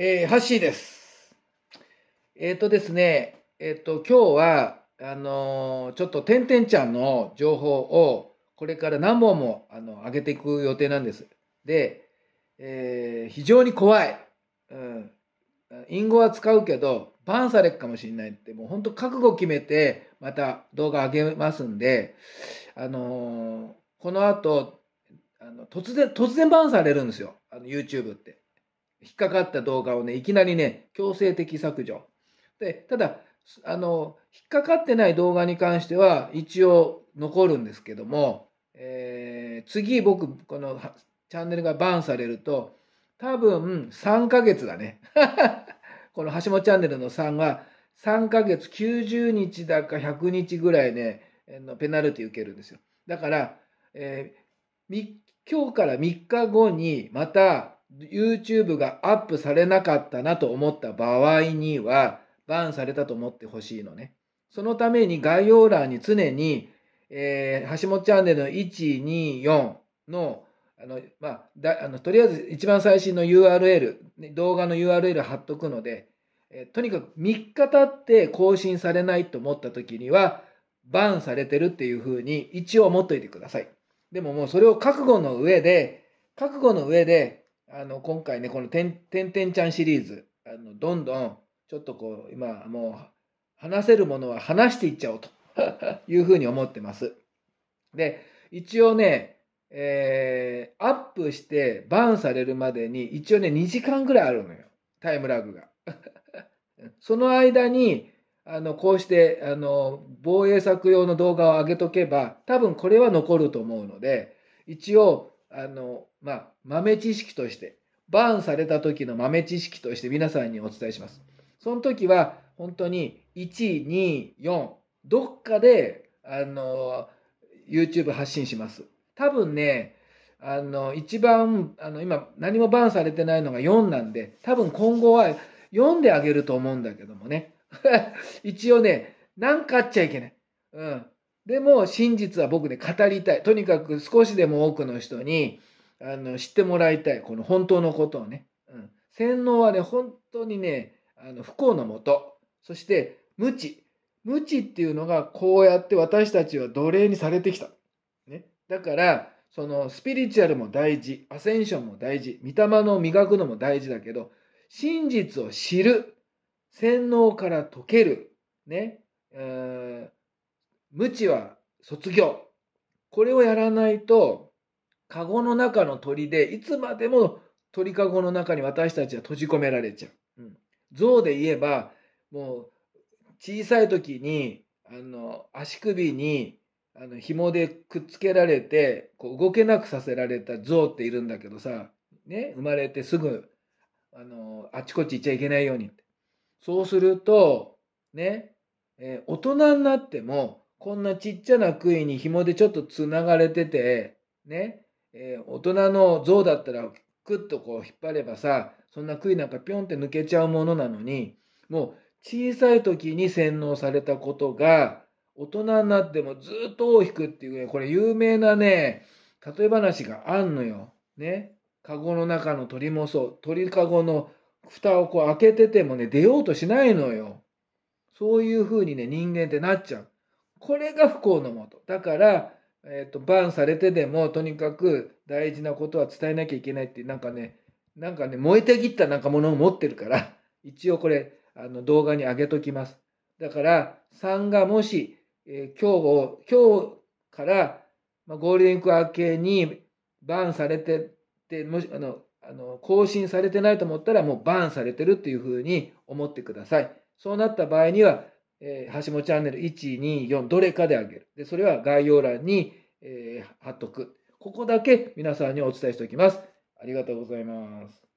えー、ハッシーです。えっ、ー、とですね、えっ、ー、と、今日は、あのー、ちょっとてんてんちゃんの情報を、これから何本も、あの、上げていく予定なんです。で、えー、非常に怖い。うん。隠語は使うけど、バンされるかもしれないって、もう本当覚悟決めて、また動画上げますんで、あのこの後、あの突然、突然バンされるんですよ。あの、YouTube って。引っかかった動画をね、いきなりね、強制的削除。で、ただ、あの、引っかかってない動画に関しては、一応残るんですけども、えー、次僕、このチャンネルがバンされると、多分3ヶ月だね。この橋本チャンネルの3が、3ヶ月90日だか100日ぐらいね、ペナルティ受けるんですよ。だから、えー、今日から3日後にまた YouTube がアップされなかったなと思った場合には、バンされたと思ってほしいのね。そのために概要欄に常に、えー、橋本チャンネルの124の、あの、まあ、だあのとりあえず一番最新の URL、動画の URL 貼っとくので、えー、とにかく3日経って更新されないと思った時には、バンされてるっていうふうに一応思っといてください。でももうそれを覚悟の上で、覚悟の上であの今回ねこのてん「てんてんちゃん」シリーズあのどんどんちょっとこう今もう話せるものは話していっちゃおうと いうふうに思ってます。で一応ねえー、アップしてバンされるまでに一応ね2時間ぐらいあるのよタイムラグが その間にあのこうしてあの防衛策用の動画を上げとけば多分これは残ると思うので一応あの、まあ、豆知識として、バーンされた時の豆知識として皆さんにお伝えします。その時は、本当に1、2、4、どっかで、あの、YouTube 発信します。多分ね、あの、一番、あの、今、何もバーンされてないのが4なんで、多分今後は4であげると思うんだけどもね。一応ね、なんかあっちゃいけない。うん。でも真実は僕で語りたいとにかく少しでも多くの人にあの知ってもらいたいこの本当のことをね、うん、洗脳はね本当にねあの不幸のもとそして無知無知っていうのがこうやって私たちは奴隷にされてきた、ね、だからそのスピリチュアルも大事アセンションも大事御霊の磨くのも大事だけど真実を知る洗脳から解けるね、うー無知は卒業。これをやらないと、カゴの中の鳥で、いつまでも鳥カゴの中に私たちは閉じ込められちゃう。うん、象で言えば、もう小さい時に、あの、足首に、あの、紐でくっつけられて、こう動けなくさせられた象っているんだけどさ、ね、生まれてすぐ、あの、あちこち行っちゃいけないように。そうすると、ね、えー、大人になってもこんなちっちゃな杭に紐でちょっとつながれてて、ね、えー、大人の像だったらクッとこう引っ張ればさ、そんな杭なんかピョンって抜けちゃうものなのに、もう小さい時に洗脳されたことが、大人になってもずっと尾を引くっていう、ね、これ有名なね、例え話があんのよ。ね。カゴの中の鳥もそう。鳥かの蓋をこう開けててもね、出ようとしないのよ。そういう風にね、人間ってなっちゃう。これが不幸のもと。だから、えっ、ー、と、バンされてでも、とにかく大事なことは伝えなきゃいけないっていなんかね、なんかね、燃えて切ったなんかものを持ってるから、一応これ、あの、動画に上げときます。だから、3がもし、えー、今日を、今日から、まあ、ゴールデンウィーク明けにバンされてて、もし、あの、あの更新されてないと思ったら、もうバンされてるっていうふうに思ってください。そうなった場合には、えー、橋本チャンネル1、2、4どれかであげる。で、それは概要欄に、えー、貼っとく。ここだけ皆さんにお伝えしておきます。ありがとうございます。